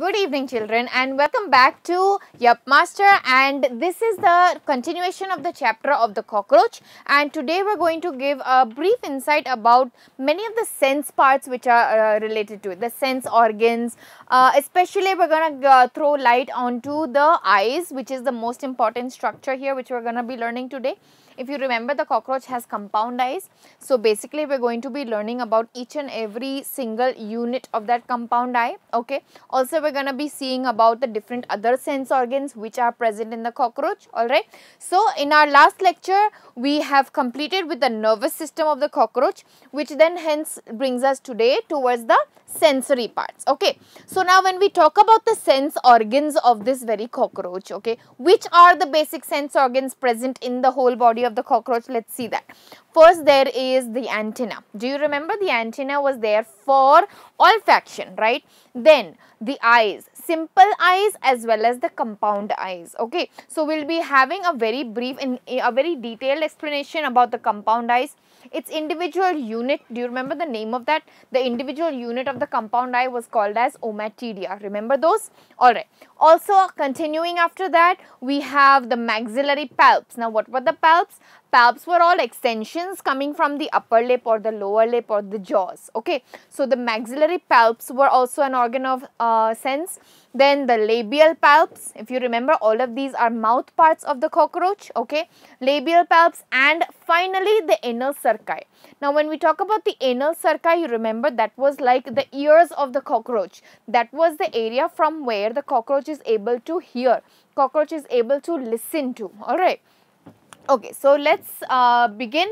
Good evening children and welcome back to Yup Master and this is the continuation of the chapter of the cockroach and today we're going to give a brief insight about many of the sense parts which are uh, related to it, the sense organs. Uh, especially we're going to uh, throw light onto the eyes which is the most important structure here which we're going to be learning today. If you remember the cockroach has compound eyes. So basically we're going to be learning about each and every single unit of that compound eye. Okay. Also we're going to be seeing about the different other sense organs which are present in the cockroach. Alright. So in our last lecture we have completed with the nervous system of the cockroach which then hence brings us today towards the sensory parts. Okay. So now when we talk about the sense organs of this very cockroach. Okay. Which are the basic sense organs present in the whole body of the cockroach. Let's see that. First, there is the antenna. Do you remember the antenna was there for olfaction, right? Then the eyes, simple eyes as well as the compound eyes, okay? So, we'll be having a very brief and a very detailed explanation about the compound eyes its individual unit do you remember the name of that the individual unit of the compound eye was called as omatidia remember those all right also continuing after that we have the maxillary palps now what were the palps palps were all extensions coming from the upper lip or the lower lip or the jaws okay so the maxillary palps were also an organ of uh, sense then the labial palps, if you remember all of these are mouth parts of the cockroach, okay. Labial palps and finally the anal cerci. Now when we talk about the anal cerci, you remember that was like the ears of the cockroach. That was the area from where the cockroach is able to hear, cockroach is able to listen to, alright. Okay, so let's uh, begin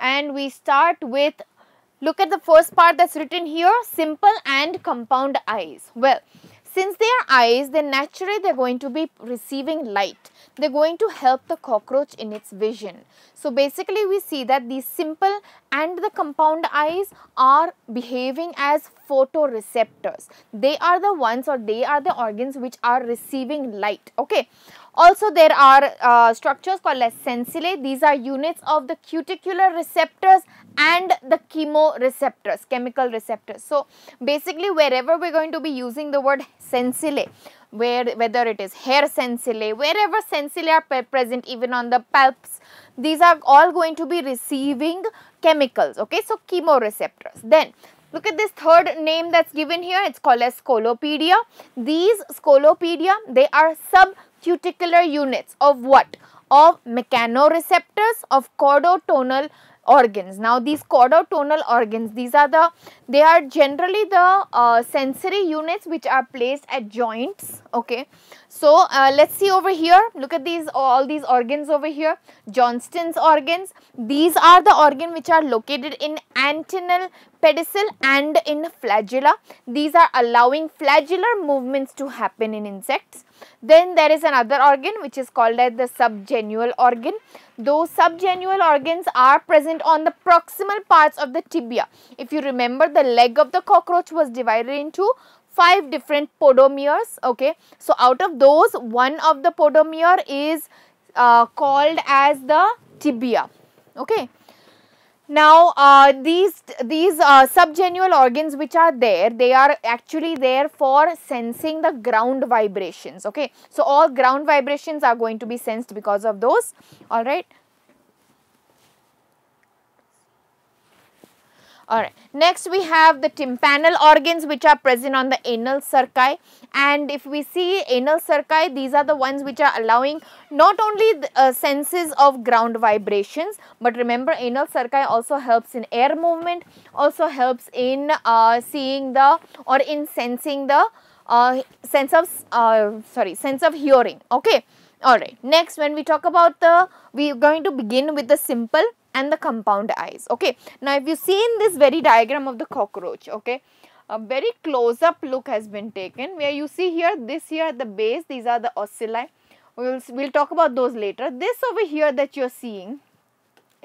and we start with look at the first part that's written here simple and compound eyes well since they are eyes, then naturally they're going to be receiving light. They're going to help the cockroach in its vision. So basically we see that the simple and the compound eyes are behaving as photoreceptors. They are the ones or they are the organs which are receiving light. Okay. Also, there are uh, structures called as sensillae. These are units of the cuticular receptors and the chemoreceptors, chemical receptors. So, basically wherever we are going to be using the word sensillae, where whether it is hair sensillae, wherever sensillae are present even on the palps, these are all going to be receiving chemicals, okay. So, chemoreceptors. Then Look at this third name that's given here. It's called as Scolopedia. These Scolopedia, they are sub cuticular units of what? Of mechanoreceptors of chordotonal organs. Now these chordotonal organs, these are the, they are generally the uh, sensory units which are placed at joints, okay. So uh, let's see over here, look at these, all these organs over here, Johnston's organs. These are the organ which are located in antennal pedicel and in flagella. These are allowing flagellar movements to happen in insects. Then there is another organ which is called as the subgenual organ. Those subgenual organs are present on the proximal parts of the tibia. If you remember the leg of the cockroach was divided into five different podomeres okay. So out of those one of the podomere is uh, called as the tibia okay. Now, uh, these, these uh, subgenual organs which are there, they are actually there for sensing the ground vibrations, okay. So, all ground vibrations are going to be sensed because of those, alright. Alright, next we have the tympanal organs which are present on the anal cerci and if we see anal cerci, these are the ones which are allowing not only the, uh, senses of ground vibrations but remember anal cerci also helps in air movement, also helps in uh, seeing the or in sensing the uh, sense of uh, sorry sense of hearing okay. Alright, next when we talk about the, we are going to begin with the simple and the compound eyes okay now if you see in this very diagram of the cockroach okay a very close up look has been taken where you see here this here at the base these are the ocelli we'll we'll talk about those later this over here that you're seeing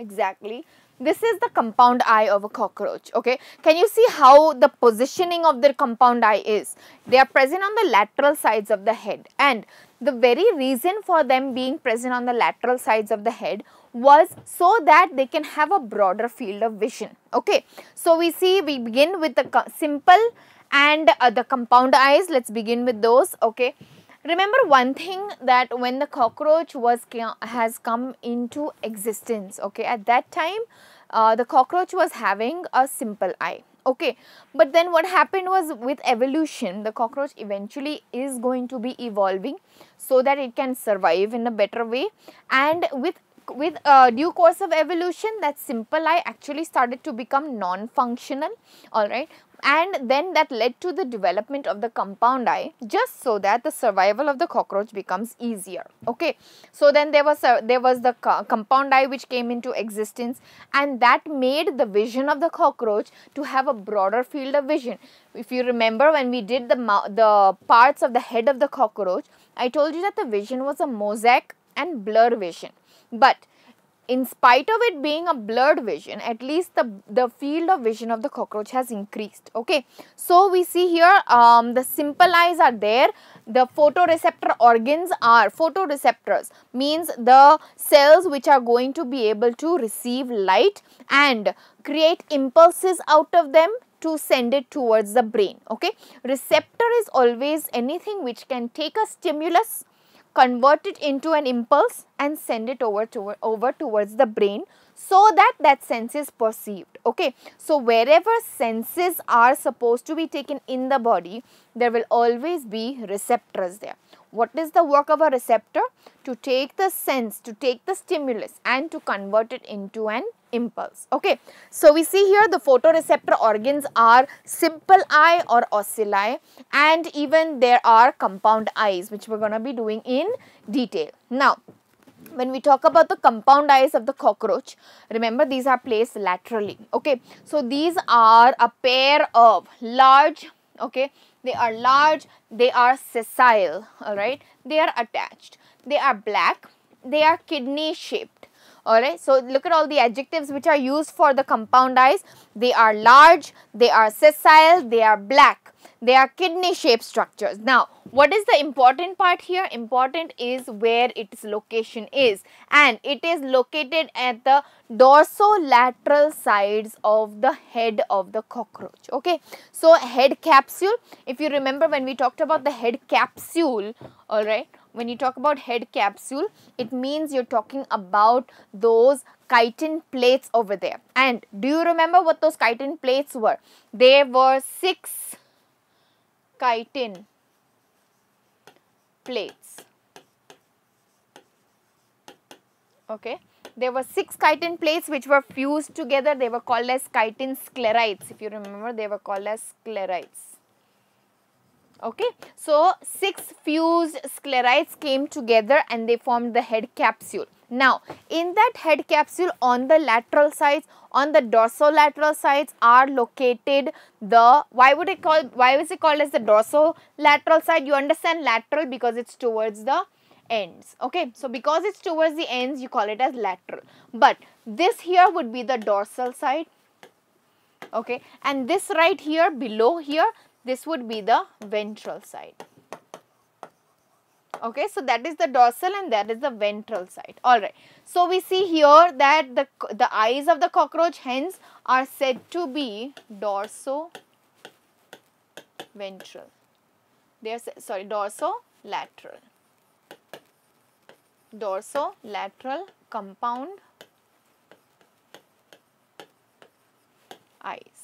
exactly this is the compound eye of a cockroach okay can you see how the positioning of their compound eye is they are present on the lateral sides of the head and the very reason for them being present on the lateral sides of the head was so that they can have a broader field of vision. Okay. So, we see we begin with the simple and uh, the compound eyes. Let's begin with those. Okay. Remember one thing that when the cockroach was has come into existence, okay, at that time uh, the cockroach was having a simple eye okay but then what happened was with evolution the cockroach eventually is going to be evolving so that it can survive in a better way and with with uh, due course of evolution that simple eye actually started to become non-functional alright and then that led to the development of the compound eye just so that the survival of the cockroach becomes easier okay so then there was a, there was the co compound eye which came into existence and that made the vision of the cockroach to have a broader field of vision if you remember when we did the the parts of the head of the cockroach i told you that the vision was a mosaic and blur vision but in spite of it being a blurred vision, at least the, the field of vision of the cockroach has increased. Okay. So, we see here um, the simple eyes are there. The photoreceptor organs are photoreceptors means the cells which are going to be able to receive light and create impulses out of them to send it towards the brain. Okay. Receptor is always anything which can take a stimulus convert it into an impulse and send it over to, over towards the brain so that that sense is perceived okay so wherever senses are supposed to be taken in the body there will always be receptors there what is the work of a receptor? To take the sense, to take the stimulus and to convert it into an impulse. Okay. So, we see here the photoreceptor organs are simple eye or ocelli and even there are compound eyes which we are going to be doing in detail. Now, when we talk about the compound eyes of the cockroach, remember these are placed laterally. Okay. So, these are a pair of large okay they are large, they are sessile, alright, they are attached, they are black, they are kidney shaped, alright. So, look at all the adjectives which are used for the compound eyes, they are large, they are sessile, they are black, they are kidney shaped structures. Now, what is the important part here? Important is where its location is and it is located at the dorsolateral sides of the head of the cockroach. Okay, so head capsule, if you remember when we talked about the head capsule, alright, when you talk about head capsule, it means you're talking about those chitin plates over there. And do you remember what those chitin plates were? They were six chitin plates. Okay. There were 6 chitin plates which were fused together. They were called as chitin sclerites. If you remember, they were called as sclerites. Okay. So, 6 fused sclerites came together and they formed the head capsule. Now, in that head capsule on the lateral sides, on the dorsolateral sides are located the, why would it call, why is it called as the dorsolateral side? You understand lateral because it's towards the ends, okay? So, because it's towards the ends, you call it as lateral. But this here would be the dorsal side, okay? And this right here, below here, this would be the ventral side. Okay, so that is the dorsal and that is the ventral side. Alright, so we see here that the, the eyes of the cockroach hens are said to be ventral They are, sorry, lateral, dorso lateral compound eyes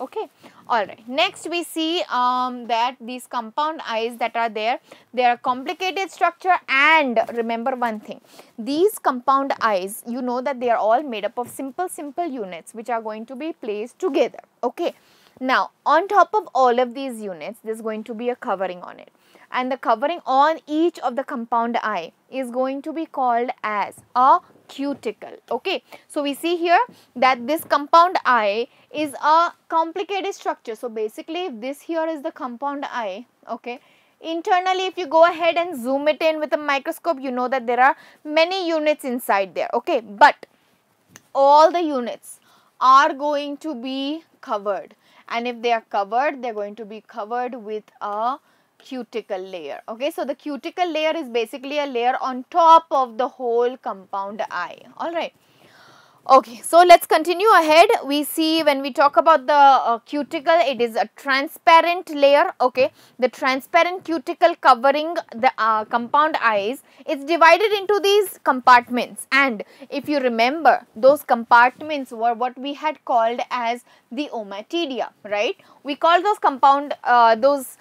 okay all right next we see um, that these compound eyes that are there they are complicated structure and remember one thing these compound eyes you know that they are all made up of simple simple units which are going to be placed together okay now on top of all of these units there's going to be a covering on it and the covering on each of the compound eye is going to be called as a cuticle okay so we see here that this compound eye is a complicated structure so basically this here is the compound eye okay internally if you go ahead and zoom it in with a microscope you know that there are many units inside there okay but all the units are going to be covered and if they are covered they're going to be covered with a cuticle layer okay so the cuticle layer is basically a layer on top of the whole compound eye all right okay so let's continue ahead we see when we talk about the uh, cuticle it is a transparent layer okay the transparent cuticle covering the uh, compound eyes is divided into these compartments and if you remember those compartments were what we had called as the omatidia right we call those compound uh, those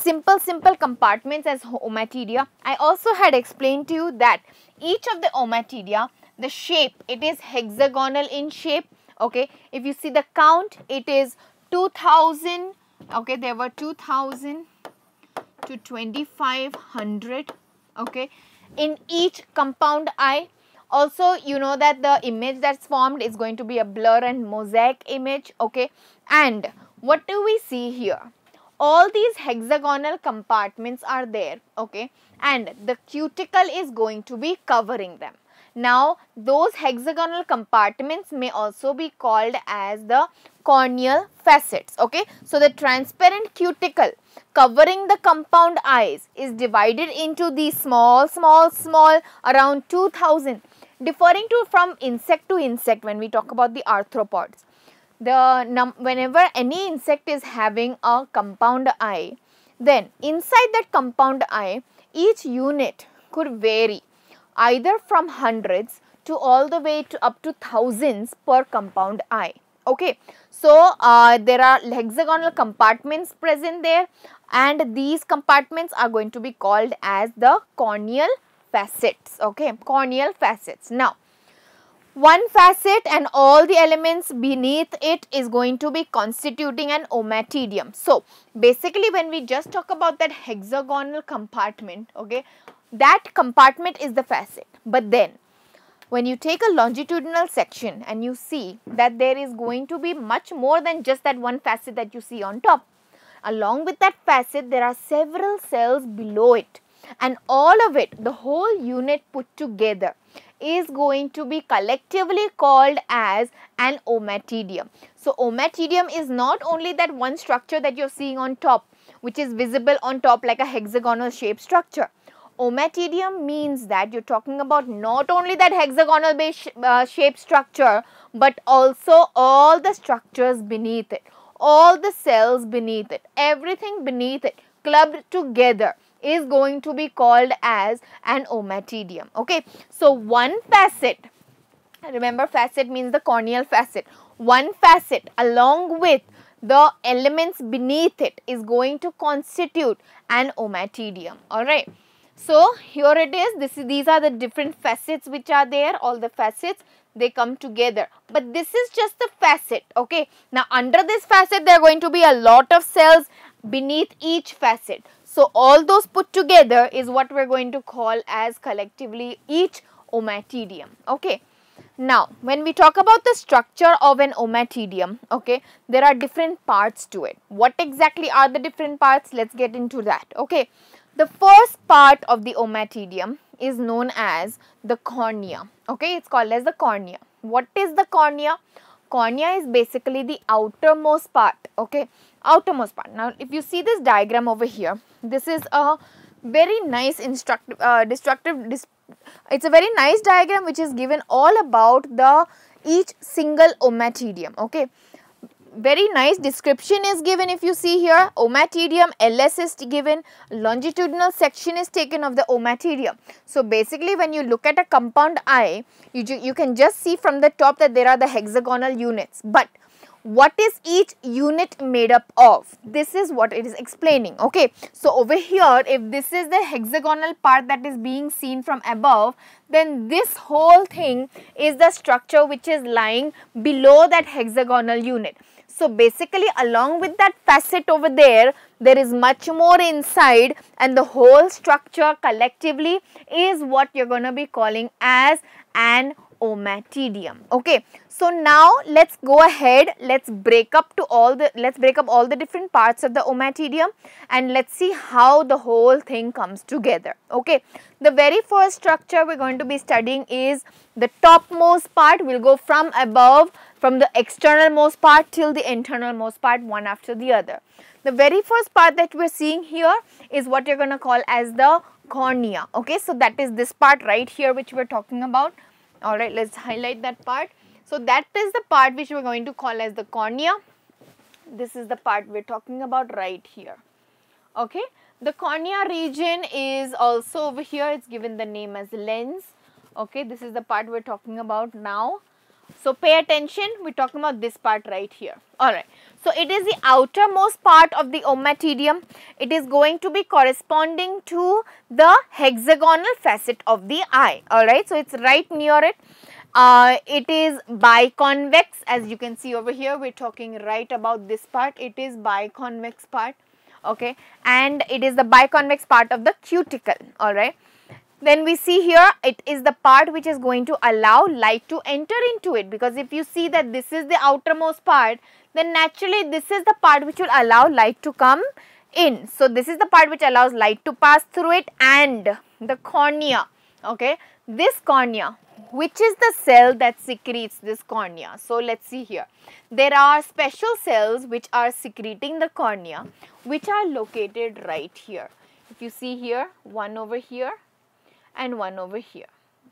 simple simple compartments as omatidia. I also had explained to you that each of the omatidia, the shape, it is hexagonal in shape. Okay, if you see the count, it is 2000. Okay, there were 2000 to 2500. Okay, in each compound eye. Also, you know that the image that's formed is going to be a blur and mosaic image. Okay, and what do we see here? all these hexagonal compartments are there okay and the cuticle is going to be covering them now those hexagonal compartments may also be called as the corneal facets okay so the transparent cuticle covering the compound eyes is divided into these small small small around 2000 differing to from insect to insect when we talk about the arthropods the whenever any insect is having a compound eye, then inside that compound eye, each unit could vary either from hundreds to all the way to up to thousands per compound eye. Okay, so uh, there are hexagonal compartments present there and these compartments are going to be called as the corneal facets. Okay, corneal facets. Now, one facet and all the elements beneath it is going to be constituting an omatidium. So, basically when we just talk about that hexagonal compartment, okay, that compartment is the facet. But then when you take a longitudinal section and you see that there is going to be much more than just that one facet that you see on top. Along with that facet, there are several cells below it and all of it, the whole unit put together is going to be collectively called as an omatidium. So omatidium is not only that one structure that you're seeing on top which is visible on top like a hexagonal shape structure. Omatidium means that you're talking about not only that hexagonal base, uh, shape structure but also all the structures beneath it, all the cells beneath it, everything beneath it clubbed together is going to be called as an omatidium. Okay. So, one facet, remember facet means the corneal facet, one facet along with the elements beneath it is going to constitute an omatidium. Alright. So, here it is. This is, these are the different facets which are there, all the facets they come together but this is just the facet okay now under this facet there are going to be a lot of cells beneath each facet so all those put together is what we're going to call as collectively each omatidium. Okay. Now, when we talk about the structure of an omatidium, okay, there are different parts to it. What exactly are the different parts? Let's get into that. Okay. The first part of the omatidium is known as the cornea. Okay, it's called as the cornea. What is the cornea? cornea is basically the outermost part, okay, outermost part. Now, if you see this diagram over here, this is a very nice instructive, uh, destructive, dis it's a very nice diagram which is given all about the each single omatidium, okay very nice description is given if you see here omatidium ls is given longitudinal section is taken of the omatidium so basically when you look at a compound eye, you you can just see from the top that there are the hexagonal units but what is each unit made up of this is what it is explaining okay so over here if this is the hexagonal part that is being seen from above then this whole thing is the structure which is lying below that hexagonal unit so basically along with that facet over there, there is much more inside and the whole structure collectively is what you're going to be calling as an omatidium okay so now let's go ahead let's break up to all the let's break up all the different parts of the omatidium and let's see how the whole thing comes together okay the very first structure we're going to be studying is the topmost part we'll go from above from the external most part till the internal most part one after the other. The very first part that we're seeing here is what you're going to call as the cornea. Okay, so that is this part right here which we're talking about. All right, let's highlight that part. So that is the part which we're going to call as the cornea. This is the part we're talking about right here. Okay, the cornea region is also over here. It's given the name as lens. Okay, this is the part we're talking about now so pay attention, we're talking about this part right here. Alright, so it is the outermost part of the omatidium. It is going to be corresponding to the hexagonal facet of the eye. Alright, so it's right near it. Uh, it is biconvex as you can see over here, we're talking right about this part. It is biconvex part, okay, and it is the biconvex part of the cuticle, alright then we see here it is the part which is going to allow light to enter into it because if you see that this is the outermost part then naturally this is the part which will allow light to come in. So this is the part which allows light to pass through it and the cornea okay this cornea which is the cell that secretes this cornea. So let's see here. There are special cells which are secreting the cornea which are located right here. If you see here, one over here and one over here.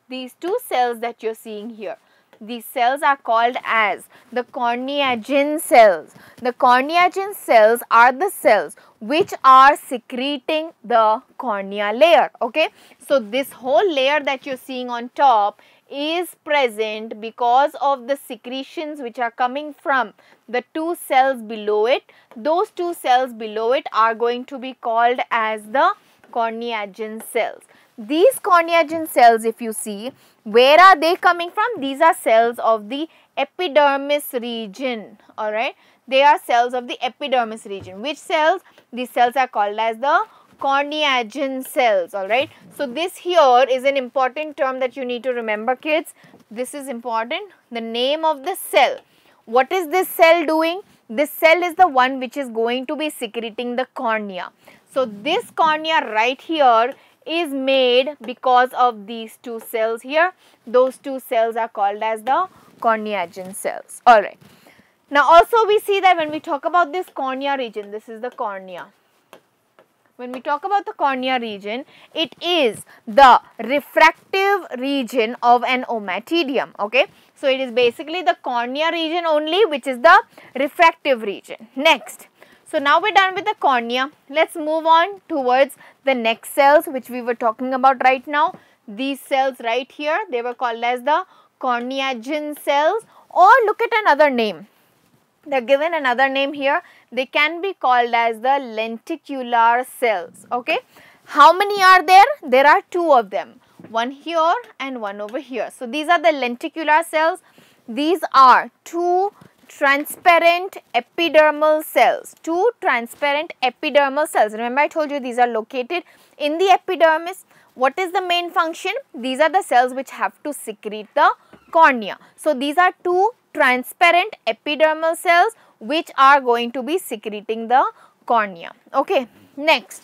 These two cells that you're seeing here, these cells are called as the corneagen cells. The corneagen cells are the cells which are secreting the cornea layer, okay. So, this whole layer that you're seeing on top is present because of the secretions which are coming from the two cells below it. Those two cells below it are going to be called as the corneagen cells. These corneagen cells if you see, where are they coming from? These are cells of the epidermis region, alright. They are cells of the epidermis region. Which cells? These cells are called as the corneagen cells, alright. So, this here is an important term that you need to remember kids. This is important, the name of the cell. What is this cell doing? This cell is the one which is going to be secreting the cornea. So this cornea right here is made because of these two cells here. Those two cells are called as the corneagen cells. Alright. Now also we see that when we talk about this cornea region, this is the cornea. When we talk about the cornea region, it is the refractive region of an omatidium, okay. So it is basically the cornea region only which is the refractive region. Next, so now we're done with the cornea. Let's move on towards the next cells which we were talking about right now. These cells right here, they were called as the corneagen cells or look at another name. They're given another name here. They can be called as the lenticular cells. Okay. How many are there? There are two of them. One here and one over here. So these are the lenticular cells. These are two transparent epidermal cells. Two transparent epidermal cells. Remember I told you these are located in the epidermis. What is the main function? These are the cells which have to secrete the cornea. So these are two transparent epidermal cells which are going to be secreting the cornea. Okay, next.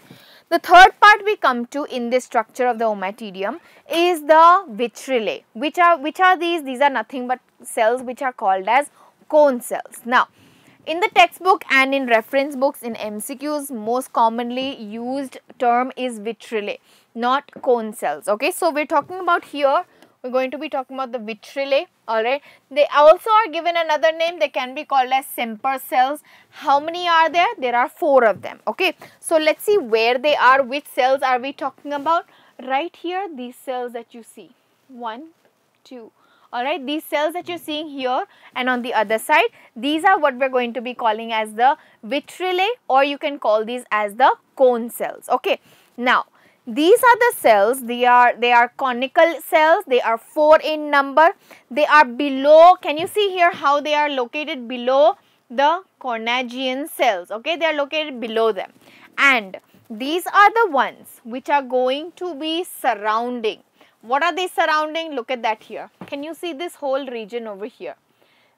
The third part we come to in this structure of the omatidium is the vitrillae, which are which are these? These are nothing but cells which are called as cone cells. Now, in the textbook and in reference books in MCQs, most commonly used term is vitrillae, not cone cells. Okay, so we're talking about here, we're going to be talking about the vitrillae, alright. They also are given another name, they can be called as Semper cells. How many are there? There are four of them, okay. So let's see where they are, which cells are we talking about? Right here, these cells that you see, one, two, Alright, these cells that you're seeing here and on the other side, these are what we're going to be calling as the vitrillae or you can call these as the cone cells. Okay, now these are the cells they are they are conical cells they are four in number they are below can you see here how they are located below the cornagian cells okay they are located below them and these are the ones which are going to be surrounding what are the surrounding? Look at that here. Can you see this whole region over here?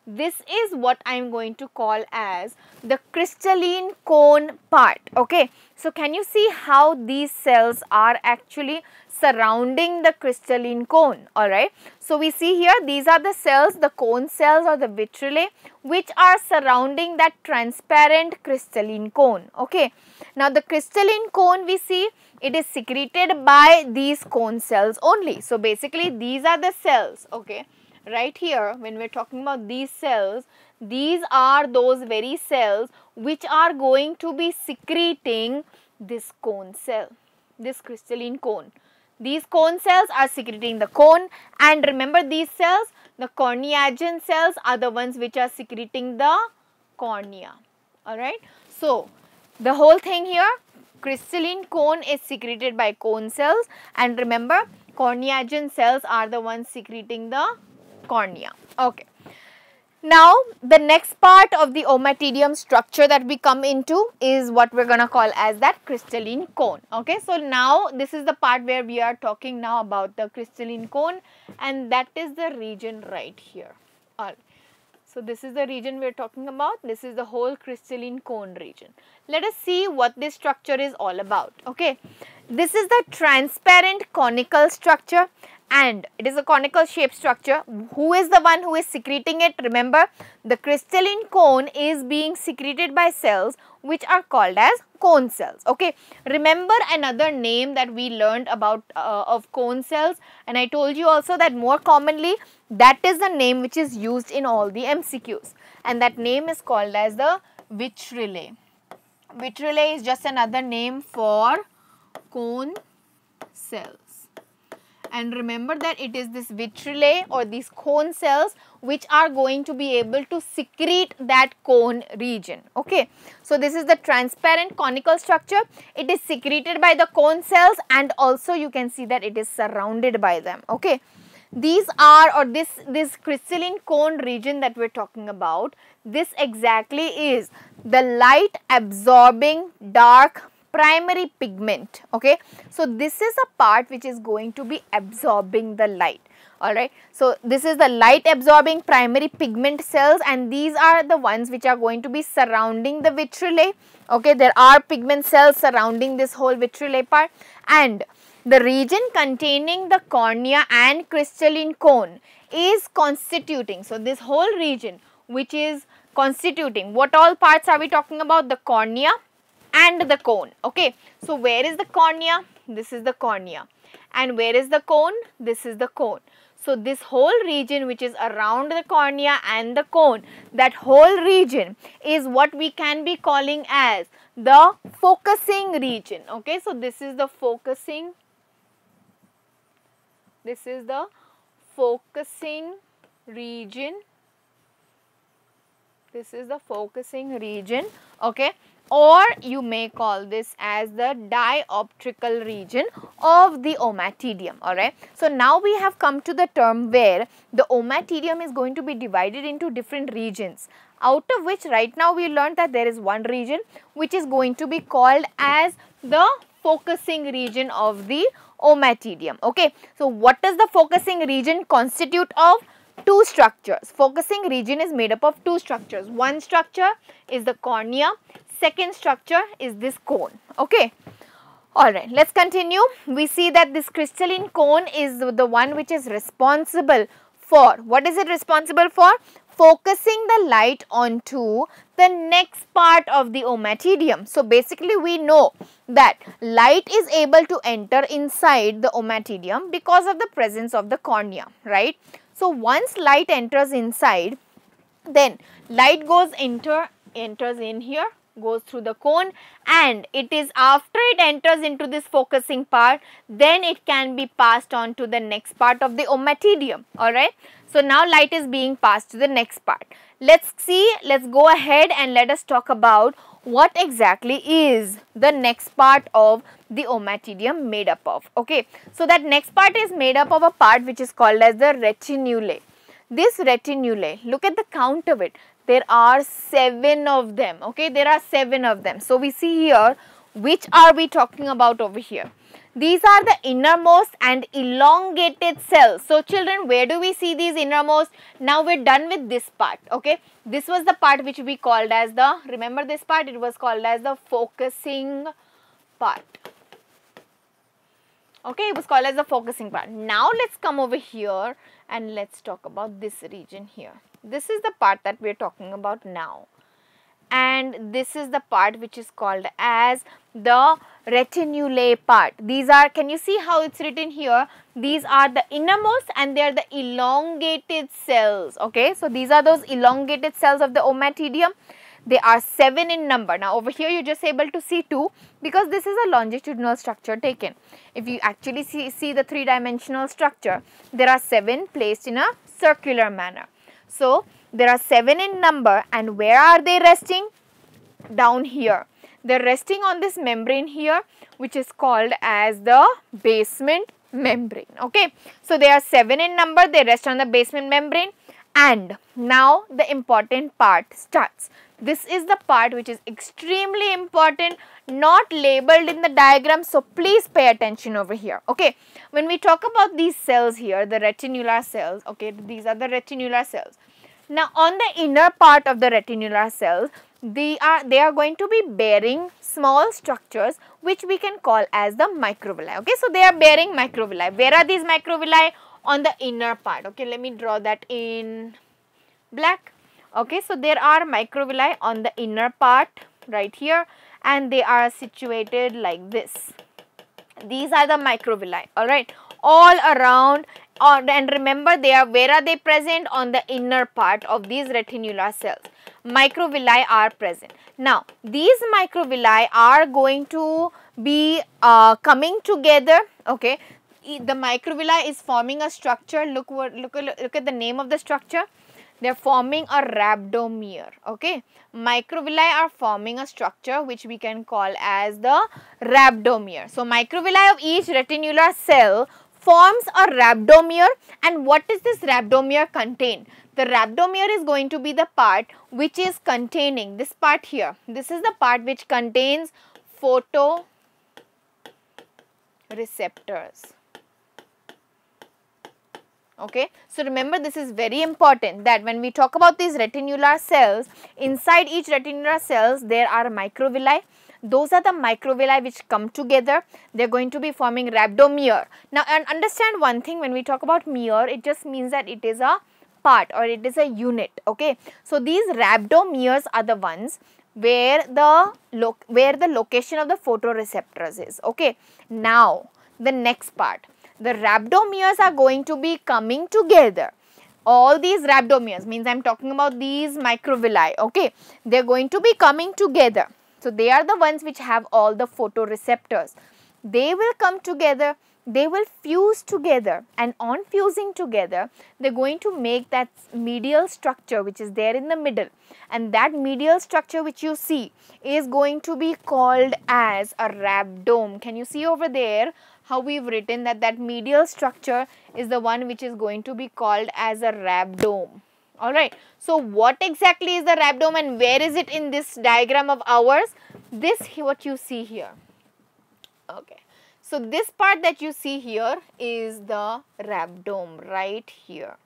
This is what I am going to call as the crystalline cone part. Okay. So, can you see how these cells are actually surrounding the crystalline cone alright. So we see here these are the cells the cone cells or the vitrillae which are surrounding that transparent crystalline cone okay. Now the crystalline cone we see it is secreted by these cone cells only. So basically these are the cells okay right here when we're talking about these cells these are those very cells which are going to be secreting this cone cell this crystalline cone these cone cells are secreting the cone and remember these cells, the corneagen cells are the ones which are secreting the cornea. Alright. So, the whole thing here, crystalline cone is secreted by cone cells and remember corneagen cells are the ones secreting the cornea. Okay. Now, the next part of the omatidium structure that we come into is what we're going to call as that crystalline cone. Okay, so now this is the part where we are talking now about the crystalline cone and that is the region right here. All right. So, this is the region we're talking about. This is the whole crystalline cone region. Let us see what this structure is all about. Okay, this is the transparent conical structure and it is a conical shape structure. Who is the one who is secreting it? Remember, the crystalline cone is being secreted by cells which are called as cone cells. Okay, remember another name that we learned about uh, of cone cells and I told you also that more commonly that is the name which is used in all the MCQs and that name is called as the vitrillae. Vitrillae is just another name for cone cells and remember that it is this vitrillae or these cone cells which are going to be able to secrete that cone region okay so this is the transparent conical structure it is secreted by the cone cells and also you can see that it is surrounded by them okay these are or this this crystalline cone region that we're talking about this exactly is the light absorbing dark primary pigment okay so this is a part which is going to be absorbing the light all right so this is the light absorbing primary pigment cells and these are the ones which are going to be surrounding the vitreous. okay there are pigment cells surrounding this whole vitreous part and the region containing the cornea and crystalline cone is constituting so this whole region which is constituting what all parts are we talking about the cornea and the cone okay so where is the cornea this is the cornea and where is the cone this is the cone so this whole region which is around the cornea and the cone that whole region is what we can be calling as the focusing region okay so this is the focusing this is the focusing region this is the focusing region okay or you may call this as the dioptrical region of the omatidium alright. So, now we have come to the term where the omatidium is going to be divided into different regions out of which right now we learned that there is one region which is going to be called as the focusing region of the omatidium okay. So, what does the focusing region constitute of? two structures. Focusing region is made up of two structures. One structure is the cornea, second structure is this cone okay all right let's continue we see that this crystalline cone is the one which is responsible for what is it responsible for focusing the light onto the next part of the omatidium. So basically we know that light is able to enter inside the omatidium because of the presence of the cornea, right? So once light enters inside, then light goes enter enters in here goes through the cone and it is after it enters into this focusing part then it can be passed on to the next part of the omatidium alright. So now light is being passed to the next part. Let's see let's go ahead and let us talk about what exactly is the next part of the omatidium made up of okay. So that next part is made up of a part which is called as the retinule this retinule look at the count of it there are seven of them okay there are seven of them so we see here which are we talking about over here these are the innermost and elongated cells so children where do we see these innermost now we're done with this part okay this was the part which we called as the remember this part it was called as the focusing part okay it was called as the focusing part now let's come over here and let's talk about this region here this is the part that we are talking about now. And this is the part which is called as the retinulae part. These are, can you see how it's written here? These are the innermost and they are the elongated cells. Okay, so these are those elongated cells of the omatidium they are 7 in number. Now over here you're just able to see 2 because this is a longitudinal structure taken. If you actually see, see the three dimensional structure, there are 7 placed in a circular manner. So, there are 7 in number and where are they resting? Down here. They are resting on this membrane here which is called as the basement membrane. Okay. So, there are 7 in number, they rest on the basement membrane and now the important part starts this is the part which is extremely important not labeled in the diagram so please pay attention over here okay when we talk about these cells here the retinular cells okay these are the retinular cells now on the inner part of the retinular cells they are they are going to be bearing small structures which we can call as the microvilli okay so they are bearing microvilli where are these microvilli on the inner part okay let me draw that in black okay so there are microvilli on the inner part right here and they are situated like this these are the microvilli all right all around and remember they are where are they present on the inner part of these retinular cells microvilli are present now these microvilli are going to be uh, coming together okay the microvilli is forming a structure. Look, look, look at the name of the structure. They are forming a rhabdomere. Okay. Microvilli are forming a structure which we can call as the rhabdomere. So, microvilli of each retinular cell forms a rhabdomere and what does this rhabdomere contain? The rhabdomere is going to be the part which is containing this part here. This is the part which contains photoreceptors okay. So remember this is very important that when we talk about these retinular cells, inside each retinular cells there are microvilli. Those are the microvilli which come together, they are going to be forming rhabdomere. Now and understand one thing when we talk about mere, it just means that it is a part or it is a unit, okay. So these rhabdomeres are the ones where the, look where the location of the photoreceptors is, okay. Now the next part the rhabdomeres are going to be coming together. All these rhabdomeres means I am talking about these microvilli, okay. They are going to be coming together. So, they are the ones which have all the photoreceptors. They will come together, they will fuse together and on fusing together, they are going to make that medial structure which is there in the middle. And that medial structure which you see is going to be called as a rhabdome. Can you see over there? how we've written that that medial structure is the one which is going to be called as a rhabdome. Alright, so what exactly is the rhabdome and where is it in this diagram of ours? This what you see here. Okay, so this part that you see here is the rhabdome right here.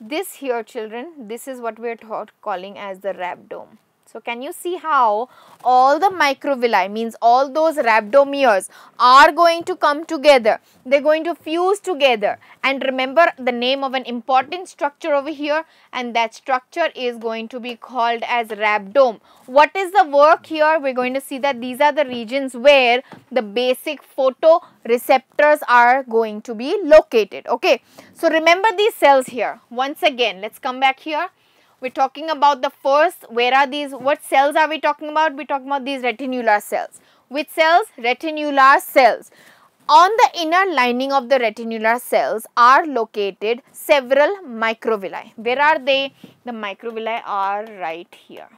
This here children, this is what we are taught calling as the rhabdome. So, can you see how all the microvilli means all those rhabdomeres, are going to come together. They are going to fuse together and remember the name of an important structure over here and that structure is going to be called as rhabdome. What is the work here? We are going to see that these are the regions where the basic photoreceptors are going to be located. Okay. So, remember these cells here. Once again, let's come back here. We're talking about the first, where are these, what cells are we talking about? We're talking about these retinular cells. Which cells? Retinular cells. On the inner lining of the retinular cells are located several microvilli. Where are they? The microvilli are right here.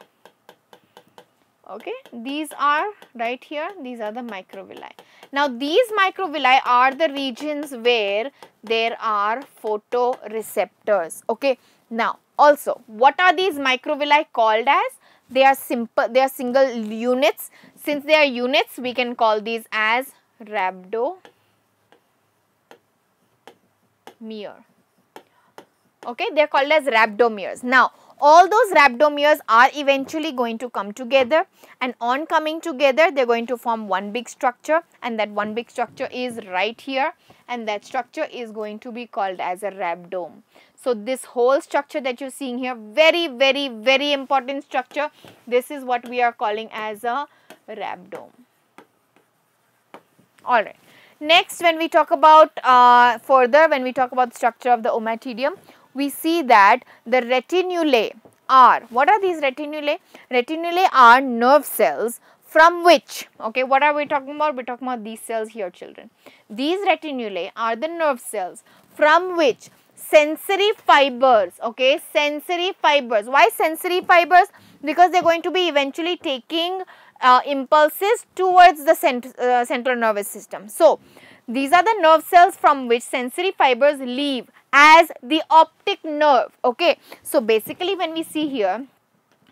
Okay, these are right here, these are the microvilli. Now, these microvilli are the regions where there are photoreceptors. Okay, now also what are these microvilli called as? They are simple, they are single units. Since they are units, we can call these as rhabdomere. Okay, they are called as rhabdomeres. Now all those rhabdomeres are eventually going to come together and on coming together they are going to form one big structure and that one big structure is right here and that structure is going to be called as a rhabdome. So this whole structure that you're seeing here very very very important structure this is what we are calling as a rhabdome. Alright. Next when we talk about uh, further when we talk about the structure of the omatidium we see that the retinulae are, what are these retinulae? Retinulae are nerve cells from which, okay, what are we talking about? We are talking about these cells here children. These retinulae are the nerve cells from which sensory fibers, okay, sensory fibers. Why sensory fibers? Because they are going to be eventually taking uh, impulses towards the cent uh, central nervous system. So, these are the nerve cells from which sensory fibers leave as the optic nerve. Okay. So basically when we see here,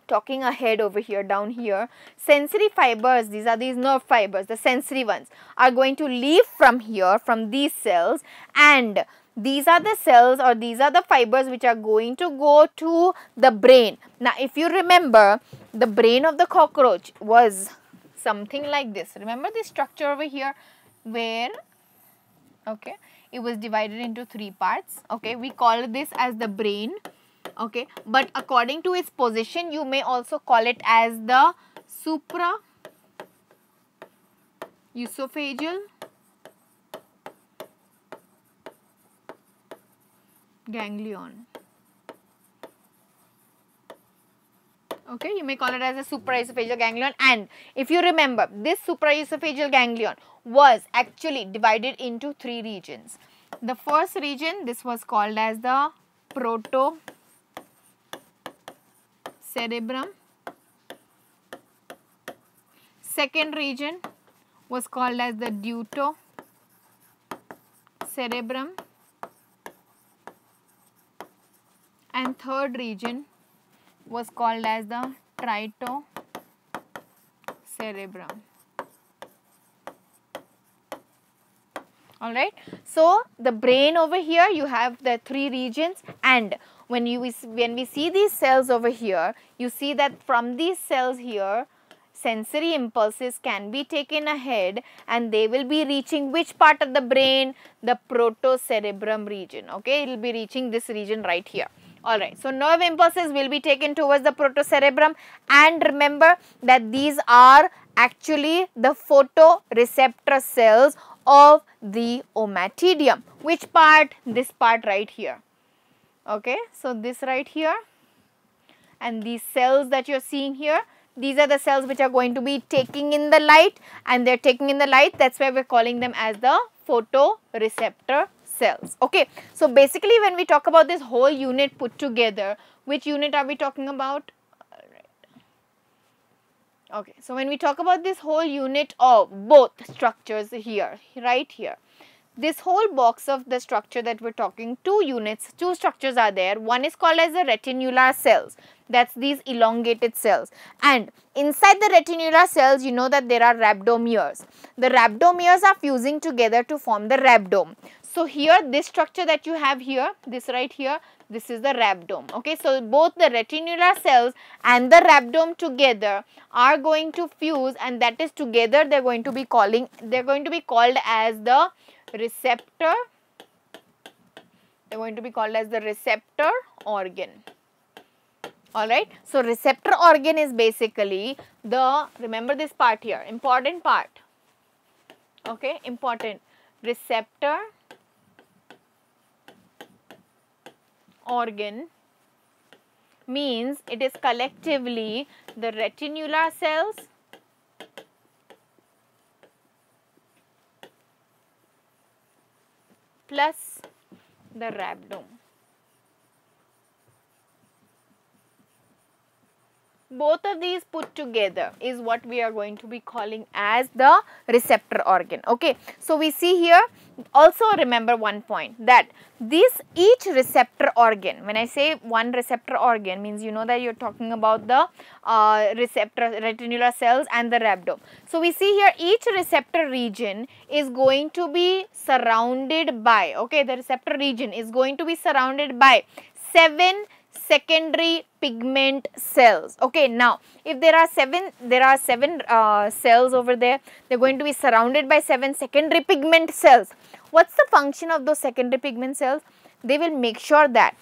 talking ahead over here down here sensory fibers these are these nerve fibers the sensory ones are going to leave from here from these cells and these are the cells or these are the fibers which are going to go to the brain now if you remember the brain of the cockroach was something like this remember this structure over here where okay it was divided into three parts okay we call this as the brain okay but according to its position you may also call it as the supra esophageal ganglion okay you may call it as a supraesophageal ganglion and if you remember this supraesophageal ganglion was actually divided into three regions. The first region, this was called as the proto-cerebrum. Second region was called as the deutocerebrum. And third region was called as the tritocerebrum. Alright. So, the brain over here, you have the three regions and when, you, when we see these cells over here, you see that from these cells here, sensory impulses can be taken ahead and they will be reaching which part of the brain? The protocerebrum region. Okay, it will be reaching this region right here. Alright, so nerve impulses will be taken towards the protocerebrum and remember that these are actually the photoreceptor cells of the omatidium. Which part? This part right here. Okay, so this right here and these cells that you're seeing here, these are the cells which are going to be taking in the light and they're taking in the light. That's why we're calling them as the photoreceptor cells. Okay, so basically when we talk about this whole unit put together, which unit are we talking about? Okay, so when we talk about this whole unit of both structures here, right here, this whole box of the structure that we're talking, two units, two structures are there. One is called as the retinular cells. That's these elongated cells. And inside the retinular cells, you know that there are rhabdomeres. The rhabdomeres are fusing together to form the rhabdome. So here, this structure that you have here, this right here, this is the rhabdome. Okay, so both the retinular cells and the rhabdome together are going to fuse and that is together they're going to be calling, they're going to be called as the receptor. They're going to be called as the receptor organ alright. So, receptor organ is basically the, remember this part here, important part, okay, important receptor organ means it is collectively the retinular cells plus the rhabdome. both of these put together is what we are going to be calling as the receptor organ okay so we see here also remember one point that this each receptor organ when i say one receptor organ means you know that you're talking about the uh, receptor retinular cells and the rhabdome so we see here each receptor region is going to be surrounded by okay the receptor region is going to be surrounded by seven secondary pigment cells. Okay, now if there are seven, there are seven uh, cells over there, they're going to be surrounded by seven secondary pigment cells. What's the function of those secondary pigment cells? They will make sure that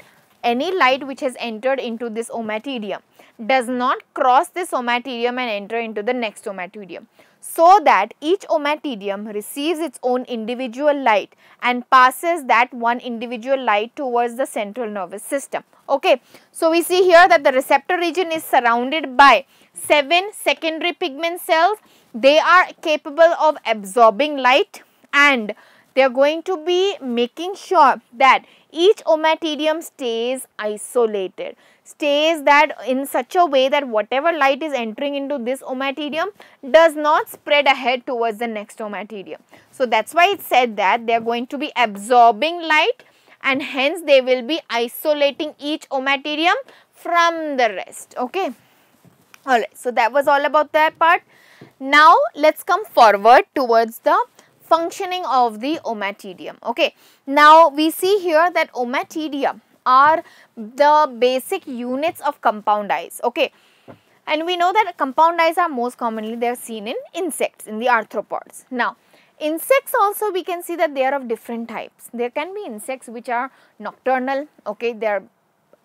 any light which has entered into this omaterium does not cross this omaterium and enter into the next omaterium so that each omatidium receives its own individual light and passes that one individual light towards the central nervous system. Okay. So, we see here that the receptor region is surrounded by 7 secondary pigment cells. They are capable of absorbing light and they are going to be making sure that each omatidium stays isolated, stays that in such a way that whatever light is entering into this omatidium does not spread ahead towards the next omatidium. So, that is why it said that they are going to be absorbing light and hence they will be isolating each omatidium from the rest. Okay. Alright, so that was all about that part. Now, let's come forward towards the functioning of the omatidium. Okay. Now, we see here that omatidium are the basic units of compound eyes. Okay. And we know that compound eyes are most commonly they are seen in insects, in the arthropods. Now, insects also we can see that they are of different types. There can be insects which are nocturnal, okay, they are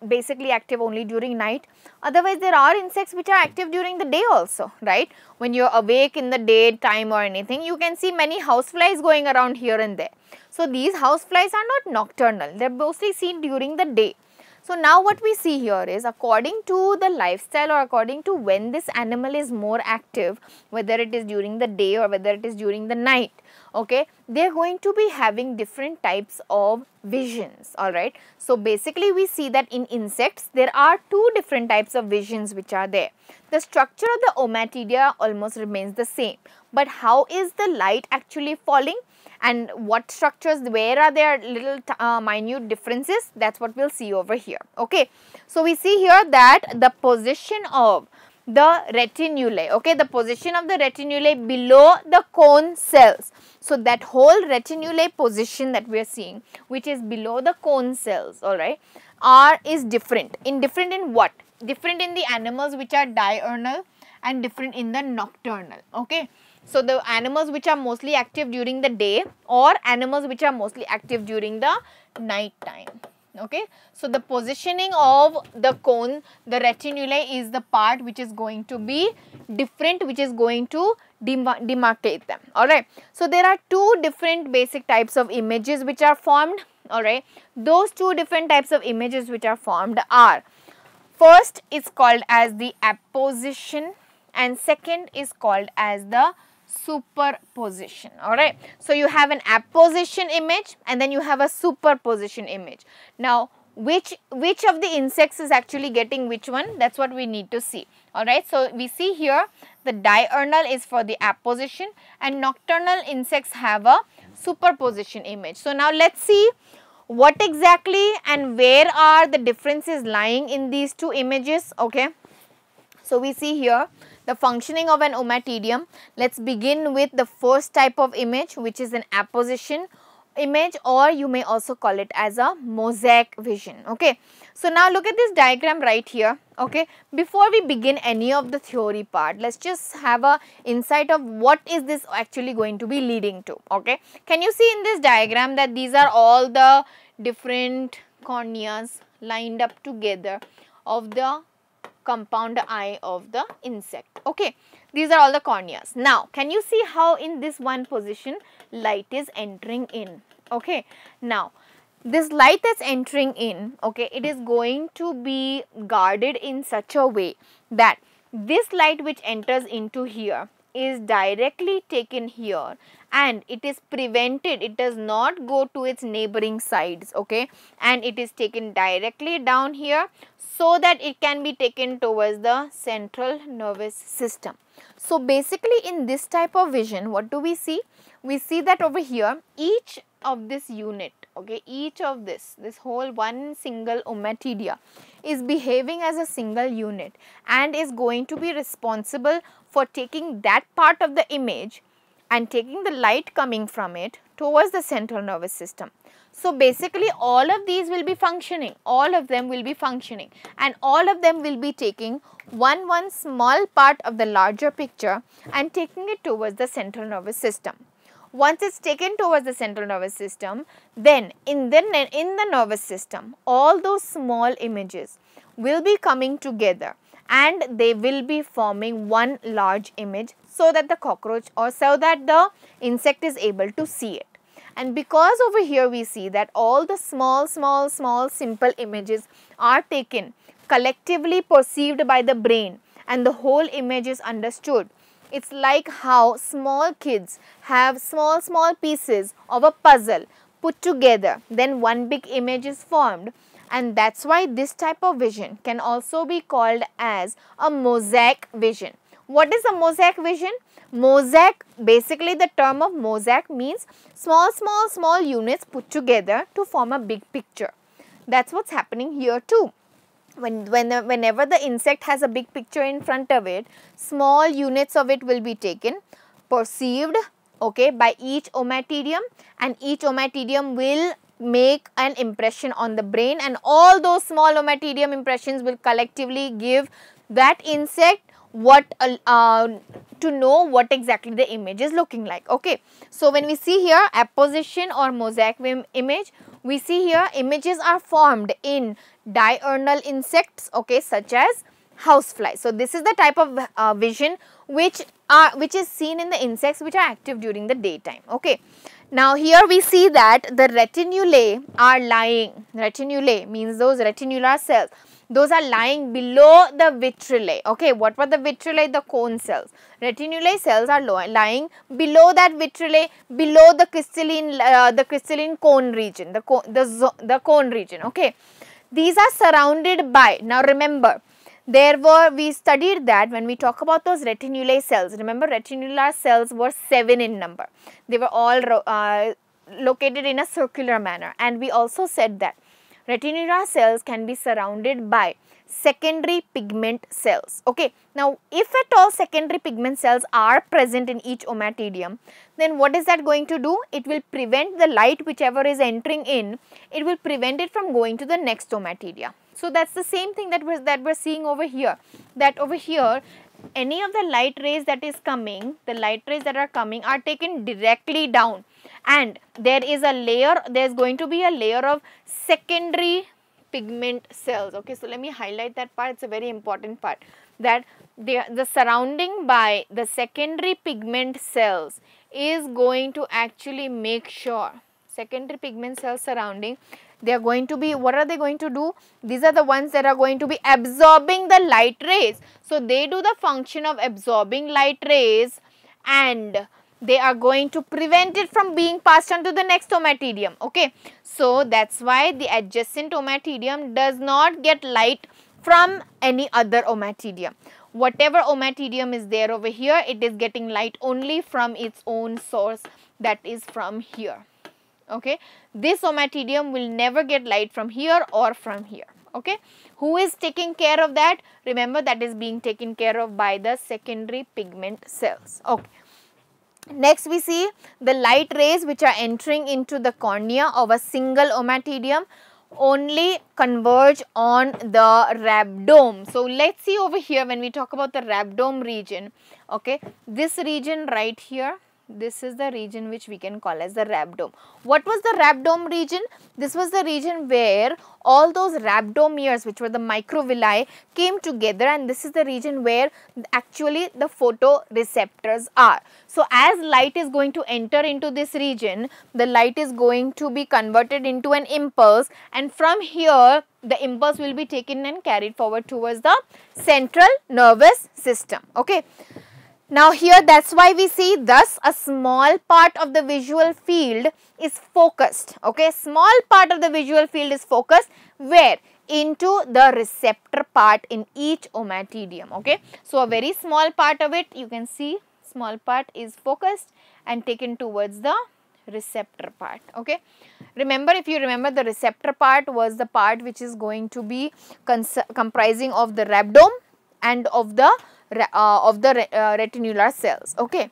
basically active only during night. Otherwise, there are insects which are active during the day also, right? When you're awake in the daytime or anything, you can see many houseflies going around here and there. So, these houseflies are not nocturnal, they're mostly seen during the day. So, now what we see here is according to the lifestyle or according to when this animal is more active, whether it is during the day or whether it is during the night, okay they're going to be having different types of visions all right so basically we see that in insects there are two different types of visions which are there the structure of the omatidia almost remains the same but how is the light actually falling and what structures where are there little uh, minute differences that's what we'll see over here okay so we see here that the position of the retinule, okay, the position of the retinule below the cone cells. So, that whole retinule position that we are seeing, which is below the cone cells, alright, are is different. In different in what? Different in the animals which are diurnal and different in the nocturnal, okay. So, the animals which are mostly active during the day or animals which are mostly active during the night time okay so the positioning of the cone the retinulae is the part which is going to be different which is going to demarcate them all right so there are two different basic types of images which are formed all right those two different types of images which are formed are first is called as the apposition and second is called as the superposition all right so you have an apposition image and then you have a superposition image now which which of the insects is actually getting which one that's what we need to see all right so we see here the diurnal is for the apposition and nocturnal insects have a superposition image so now let's see what exactly and where are the differences lying in these two images okay so we see here the functioning of an ommatidium. Let's begin with the first type of image which is an apposition image or you may also call it as a mosaic vision okay so now look at this diagram right here okay before we begin any of the theory part let's just have a insight of what is this actually going to be leading to okay can you see in this diagram that these are all the different corneas lined up together of the compound eye of the insect. Okay, these are all the corneas. Now, can you see how in this one position light is entering in? Okay, now this light that's entering in, okay, it is going to be guarded in such a way that this light which enters into here is directly taken here and it is prevented it does not go to its neighboring sides okay and it is taken directly down here so that it can be taken towards the central nervous system. So basically in this type of vision what do we see? We see that over here each of this unit okay each of this this whole one single omatidia is behaving as a single unit and is going to be responsible for taking that part of the image and taking the light coming from it towards the central nervous system. So basically all of these will be functioning, all of them will be functioning and all of them will be taking one one small part of the larger picture and taking it towards the central nervous system. Once it's taken towards the central nervous system, then in the, in the nervous system, all those small images will be coming together and they will be forming one large image so that the cockroach or so that the insect is able to see it. And because over here we see that all the small, small, small simple images are taken collectively perceived by the brain and the whole image is understood. It's like how small kids have small, small pieces of a puzzle put together. Then one big image is formed and that's why this type of vision can also be called as a mosaic vision. What is a mosaic vision? Mosaic, basically the term of mosaic means small, small, small units put together to form a big picture. That's what's happening here too. When, when, whenever the insect has a big picture in front of it, small units of it will be taken, perceived, okay, by each omatidium and each omatidium will make an impression on the brain and all those small omatidium impressions will collectively give that insect what uh, uh, to know what exactly the image is looking like okay so when we see here apposition or mosaic image we see here images are formed in diurnal insects okay such as housefly so this is the type of uh, vision which are which is seen in the insects which are active during the daytime okay now here we see that the retinulae are lying retinulae means those retinular cells those are lying below the vitrulae. Okay, what were the vitrulae? The cone cells. Retinulae cells are lying below that vitrulae, below the crystalline, uh, the crystalline cone region, the, co the, the cone region. Okay, these are surrounded by, now remember, there were, we studied that when we talk about those retinulae cells, remember retinular cells were 7 in number. They were all uh, located in a circular manner and we also said that Retinira cells can be surrounded by secondary pigment cells. Okay. Now, if at all secondary pigment cells are present in each omatidium, then what is that going to do? It will prevent the light whichever is entering in, it will prevent it from going to the next omatidia. So, that is the same thing that we're, that we're seeing over here, that over here any of the light rays that is coming, the light rays that are coming are taken directly down and there is a layer there is going to be a layer of secondary pigment cells okay so let me highlight that part it's a very important part that the, the surrounding by the secondary pigment cells is going to actually make sure secondary pigment cells surrounding they are going to be what are they going to do these are the ones that are going to be absorbing the light rays so they do the function of absorbing light rays and they are going to prevent it from being passed on to the next omatidium okay so that's why the adjacent omatidium does not get light from any other omatidium whatever omatidium is there over here it is getting light only from its own source that is from here okay this omatidium will never get light from here or from here okay who is taking care of that remember that is being taken care of by the secondary pigment cells okay Next we see the light rays which are entering into the cornea of a single omatidium only converge on the rhabdome. So, let us see over here when we talk about the rhabdome region, okay, this region right here this is the region which we can call as the rhabdome. What was the rhabdome region? This was the region where all those rhabdomeres which were the microvilli came together and this is the region where actually the photoreceptors are. So as light is going to enter into this region, the light is going to be converted into an impulse and from here the impulse will be taken and carried forward towards the central nervous system. Okay. Now here that's why we see thus a small part of the visual field is focused. Okay, small part of the visual field is focused where? Into the receptor part in each omatidium. Okay, so a very small part of it you can see small part is focused and taken towards the receptor part okay remember if you remember the receptor part was the part which is going to be comprising of the rhabdome and of the uh, of the re uh, retinular cells. Okay.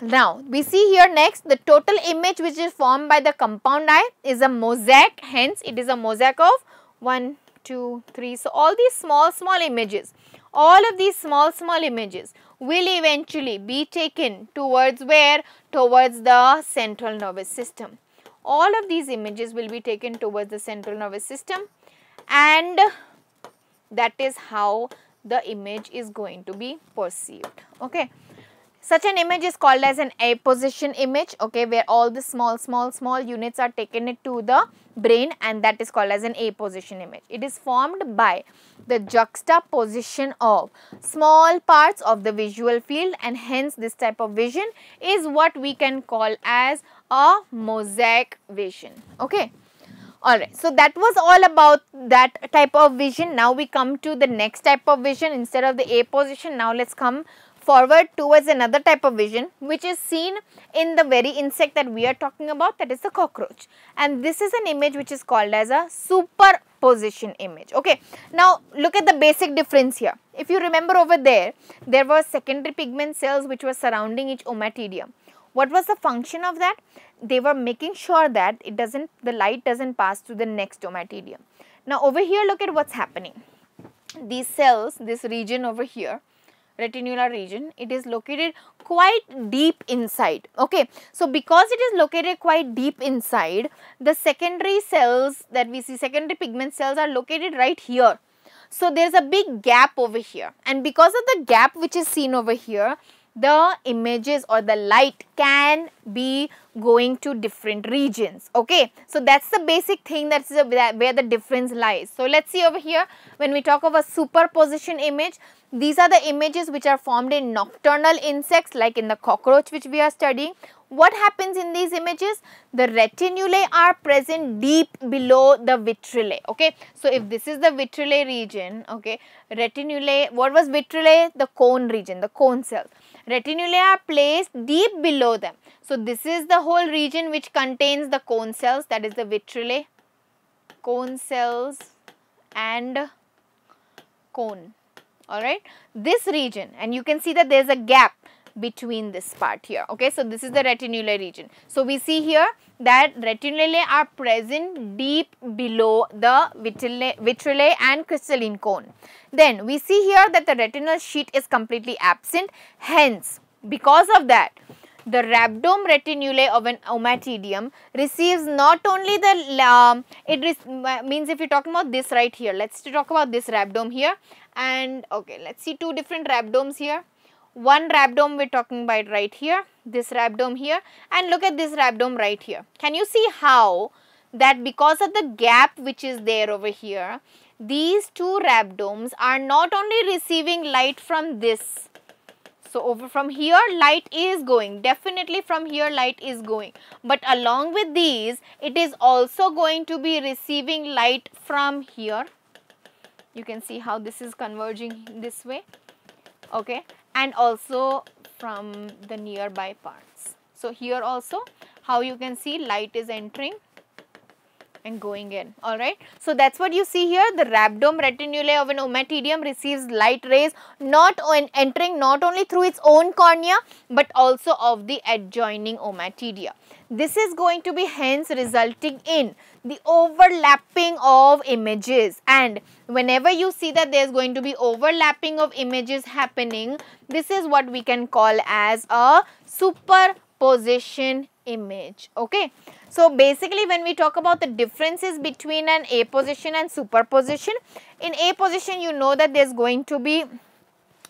Now, we see here next the total image which is formed by the compound eye is a mosaic, hence it is a mosaic of 1, 2, 3. So, all these small, small images, all of these small, small images will eventually be taken towards where? Towards the central nervous system. All of these images will be taken towards the central nervous system and that is how the image is going to be perceived okay such an image is called as an apposition image okay where all the small small small units are taken to the brain and that is called as an apposition image it is formed by the juxtaposition of small parts of the visual field and hence this type of vision is what we can call as a mosaic vision okay Alright, so that was all about that type of vision. Now we come to the next type of vision instead of the A position. Now let's come forward towards another type of vision which is seen in the very insect that we are talking about that is the cockroach and this is an image which is called as a superposition image okay now look at the basic difference here if you remember over there there were secondary pigment cells which were surrounding each omatidium what was the function of that? They were making sure that it doesn't, the light doesn't pass to the next stomatidium. Now over here look at what's happening. These cells, this region over here, retinular region it is located quite deep inside okay so because it is located quite deep inside the secondary cells that we see secondary pigment cells are located right here so there's a big gap over here and because of the gap which is seen over here the images or the light can be going to different regions okay so that's the basic thing that's where the difference lies so let's see over here when we talk of a superposition image these are the images which are formed in nocturnal insects like in the cockroach which we are studying what happens in these images the retinulae are present deep below the vitrillae okay so if this is the vitrillae region okay retinulae what was vitrillae the cone region the cone cells Retinulae are placed deep below them. So this is the whole region which contains the cone cells that is the vitrulae, cone cells and cone alright. This region and you can see that there is a gap between this part here okay so this is the retinular region so we see here that retinulae are present deep below the vitrulae and crystalline cone then we see here that the retinal sheet is completely absent hence because of that the rhabdome retinulae of an omatidium receives not only the um, it means if you're talking about this right here let's talk about this rhabdome here and okay let's see two different rhabdomes here one rhabdome we're talking about right here, this rhabdome here and look at this rhabdome right here. Can you see how that because of the gap which is there over here, these two rhabdomes are not only receiving light from this so over from here light is going definitely from here light is going but along with these it is also going to be receiving light from here you can see how this is converging this way okay and also from the nearby parts. So, here also how you can see light is entering and going in alright. So that's what you see here the rhabdome retinulae of an omatidium receives light rays not on entering not only through its own cornea but also of the adjoining omatidia. This is going to be hence resulting in the overlapping of images and whenever you see that there is going to be overlapping of images happening this is what we can call as a superposition image okay so basically when we talk about the differences between an A position and superposition, in A position you know that there is going to be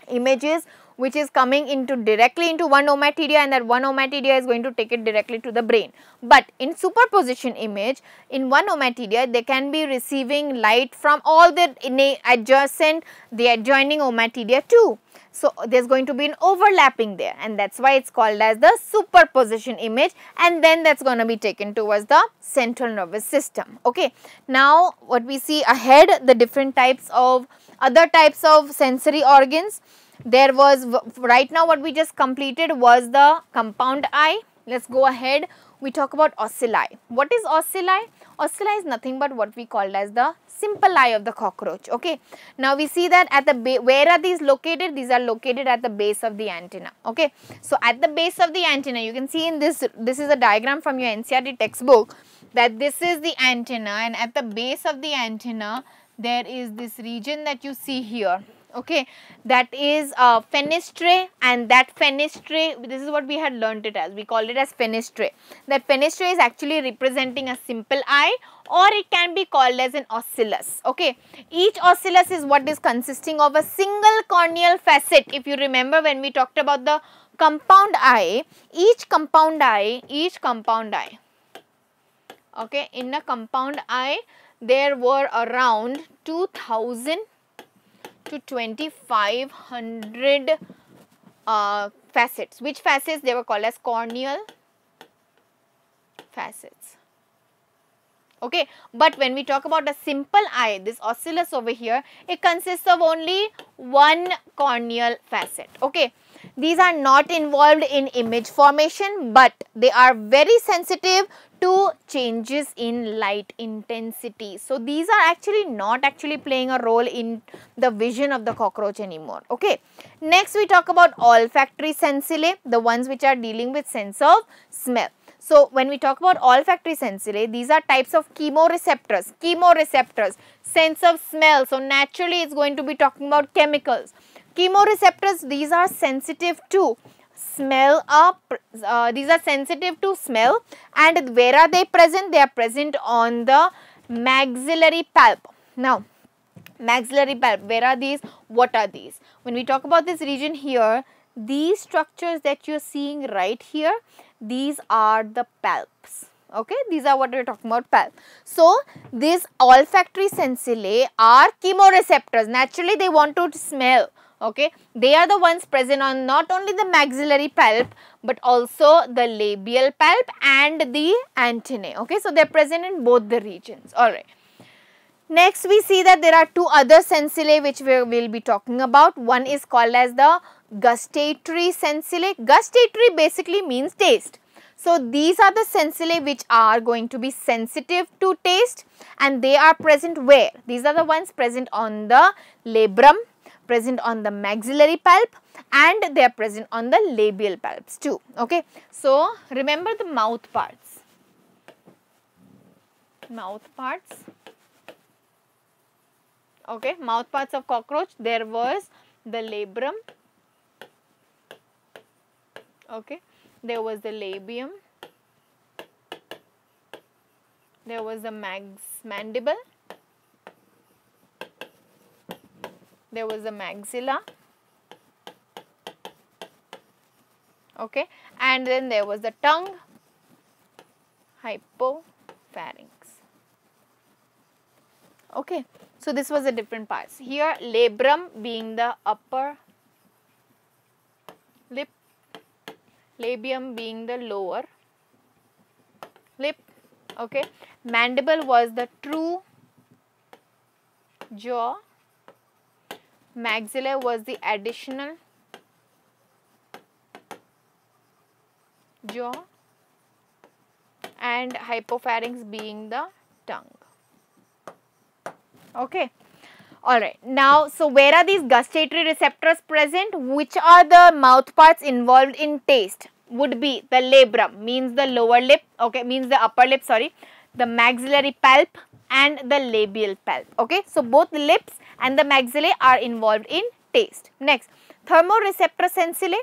images which is coming into directly into one omatidia and that one omatidia is going to take it directly to the brain. But in superposition image, in one omatidia, they can be receiving light from all the adjacent, the adjoining omatidia too. So, there is going to be an overlapping there and that is why it is called as the superposition image and then that is going to be taken towards the central nervous system. Okay. Now, what we see ahead the different types of other types of sensory organs. There was right now what we just completed was the compound eye. Let us go ahead we talk about ocelli. What is ocelli? Ocelli is nothing but what we called as the simple eye of the cockroach. Okay. Now we see that at the base, where are these located? These are located at the base of the antenna. Okay. So at the base of the antenna, you can see in this, this is a diagram from your NCRT textbook that this is the antenna and at the base of the antenna, there is this region that you see here okay that is uh, fenestrae and that fenestrae this is what we had learnt it as we called it as fenestrae that fenestrae is actually representing a simple eye or it can be called as an oscillus okay each oscillus is what is consisting of a single corneal facet if you remember when we talked about the compound eye each compound eye each compound eye okay in a compound eye there were around 2000 to 2500 uh, facets. Which facets? They were called as corneal facets. Okay, but when we talk about a simple eye, this oscillus over here, it consists of only one corneal facet. Okay, these are not involved in image formation but they are very sensitive to changes in light intensity. So, these are actually not actually playing a role in the vision of the cockroach anymore. Okay. Next we talk about olfactory sensile, the ones which are dealing with sense of smell. So, when we talk about olfactory sensile, these are types of chemoreceptors, chemoreceptors, sense of smell. So, naturally it is going to be talking about chemicals. Chemoreceptors, these are sensitive to smell up uh, uh, these are sensitive to smell and where are they present they are present on the maxillary palp now maxillary palp where are these what are these when we talk about this region here these structures that you're seeing right here these are the palps okay these are what we're talking about palp so these olfactory sensilla are chemoreceptors naturally they want to smell okay they are the ones present on not only the maxillary palp but also the labial palp and the antennae okay so they're present in both the regions all right next we see that there are two other sensillae which we will be talking about one is called as the gustatory sensillae gustatory basically means taste so these are the sensillae which are going to be sensitive to taste and they are present where? These are the ones present on the labrum present on the maxillary palp and they are present on the labial palps too. Okay. So, remember the mouth parts, mouth parts, okay, mouth parts of cockroach, there was the labrum, okay, there was the labium, there was the max mandible there was a maxilla okay and then there was the tongue hypopharynx okay so this was the different parts here labrum being the upper lip labium being the lower lip okay mandible was the true jaw maxilla was the additional jaw and hypopharynx being the tongue. Okay. Alright, now so where are these gustatory receptors present? Which are the mouth parts involved in taste? Would be the labrum means the lower lip, okay, means the upper lip, sorry, the maxillary palp, and the labial palp. Okay, so both the lips and the maxillae are involved in taste. Next, thermoreceptor sensillae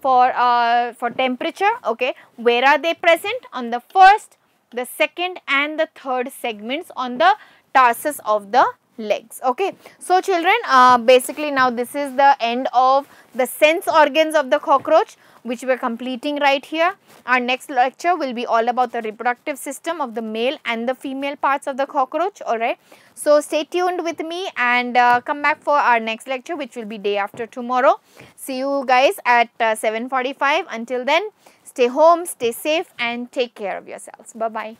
for, uh, for temperature. Okay, where are they present? On the first, the second and the third segments on the tarsus of the legs okay so children uh, basically now this is the end of the sense organs of the cockroach which we are completing right here. Our next lecture will be all about the reproductive system of the male and the female parts of the cockroach. Alright. So stay tuned with me and uh, come back for our next lecture which will be day after tomorrow. See you guys at uh, 7.45. Until then, stay home, stay safe and take care of yourselves. Bye-bye.